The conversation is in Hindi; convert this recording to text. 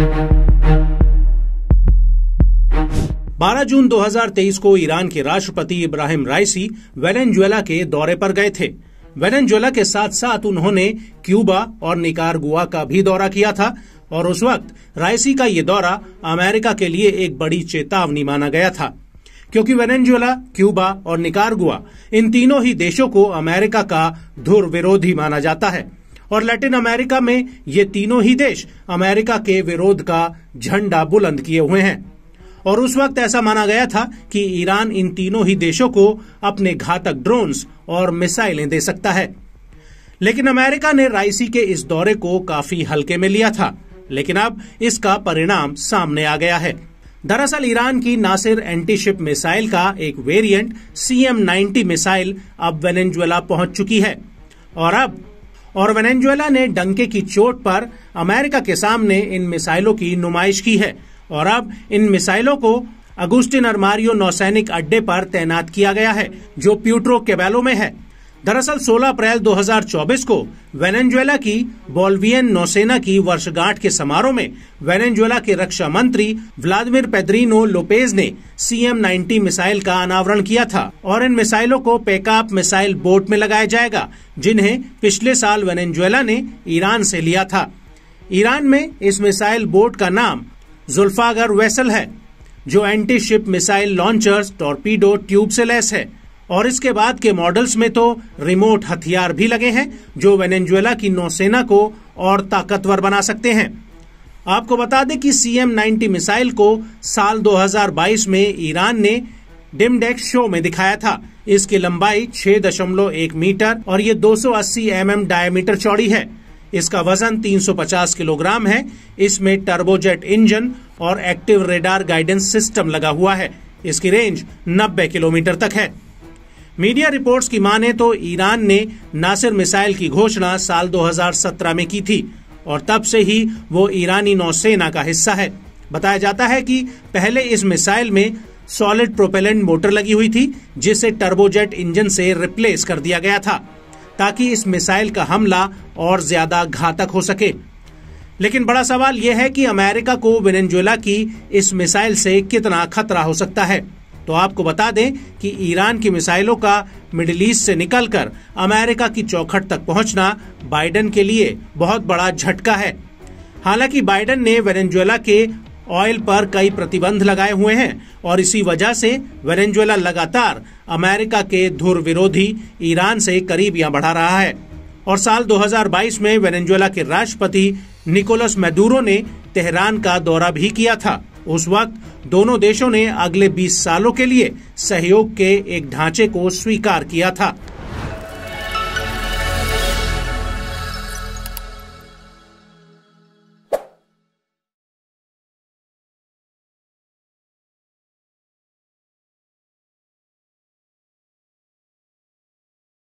12 जून 2023 को ईरान के राष्ट्रपति इब्राहिम राइसी वेनेजुएला के दौरे पर गए थे वेनेजुएला के साथ साथ उन्होंने क्यूबा और निकारगुआ का भी दौरा किया था और उस वक्त राइसी का ये दौरा अमेरिका के लिए एक बड़ी चेतावनी माना गया था क्योंकि वेनेजुएला क्यूबा और निकारगुआ इन तीनों ही देशों को अमेरिका का धुर विरोधी माना जाता है और लैटिन अमेरिका में ये तीनों ही देश अमेरिका के विरोध का झंडा बुलंद किए हुए हैं और उस वक्त ऐसा माना गया था कि ईरान इन तीनों ही देशों को अपने घातक ड्रोन्स और मिसाइलें दे सकता है लेकिन अमेरिका ने राइसी के इस दौरे को काफी हल्के में लिया था लेकिन अब इसका परिणाम सामने आ गया है दरअसल ईरान की नासिर एंटीशिप मिसाइल का एक वेरिएंट सी एम मिसाइल अब वेनेजुएला पहुंच चुकी है और अब और वेनेजुएला ने डंके की चोट पर अमेरिका के सामने इन मिसाइलों की नुमाइश की है और अब इन मिसाइलों को अगुस्टिन अरमारियो नौसैनिक अड्डे पर तैनात किया गया है जो प्यूट्रो केबेलो में है दरअसल 16 अप्रैल 2024 को वेनेजुएला की बोलवियन नौसेना की वर्षगांठ के समारोह में वेनेजुएला के रक्षा मंत्री व्लादिमिर पेद्रीनो लोपेज ने सी एम मिसाइल का अनावरण किया था और इन मिसाइलों को पेकाप मिसाइल बोट में लगाया जाएगा जिन्हें पिछले साल वेनेजुएला ने ईरान से लिया था ईरान में इस मिसाइल बोट का नाम जुल्फागर वेसल है जो anti ship missile launchers torpedo tube से लैस है और इसके बाद के मॉडल्स में तो रिमोट हथियार भी लगे हैं जो वेनेजुएला की नौसेना को और ताकतवर बना सकते हैं आपको बता दें कि सी एम मिसाइल को साल 2022 में ईरान ने डिमडेक्स शो में दिखाया था इसकी लंबाई 6.1 मीटर और ये 280 सौ mm डायमीटर चौड़ी है इसका वजन 350 किलोग्राम है इसमें टर्बोजेट इंजन और एक्टिव रेडार गाइडेंस सिस्टम लगा हुआ है इसकी रेंज 90 किलोमीटर तक है मीडिया रिपोर्ट्स की माने तो ईरान ने नासिर मिसाइल की घोषणा साल 2017 में की थी और तब से ही वो ईरानी नौसेना का हिस्सा है बताया जाता है कि पहले इस मिसाइल में सॉलिड प्रोपेलेंट मोटर लगी हुई थी जिसे टर्बोजेट इंजन से रिप्लेस कर दिया गया था ताकि इस मिसाइल का हमला और ज्यादा घातक हो सके लेकिन बड़ा सवाल यह है कि अमेरिका को वेनेजुएला की इस मिसाइल से कितना खतरा हो सकता है तो आपको बता दें कि ईरान की मिसाइलों का मिडिल ईस्ट से निकलकर अमेरिका की चौखट तक पहुंचना बाइडन के लिए बहुत बड़ा झटका है हालांकि बाइडन ने वेनेजुएला के ऑयल पर कई प्रतिबंध लगाए हुए हैं और इसी वजह से वेनेजुएला लगातार अमेरिका के धुर विरोधी ईरान से करीबियां बढ़ा रहा है और साल 2022 में वेनेजुएला के राष्ट्रपति निकोलस मैदूरो ने तेहरान का दौरा भी किया था उस वक्त दोनों देशों ने अगले 20 सालों के लिए सहयोग के एक ढांचे को स्वीकार किया था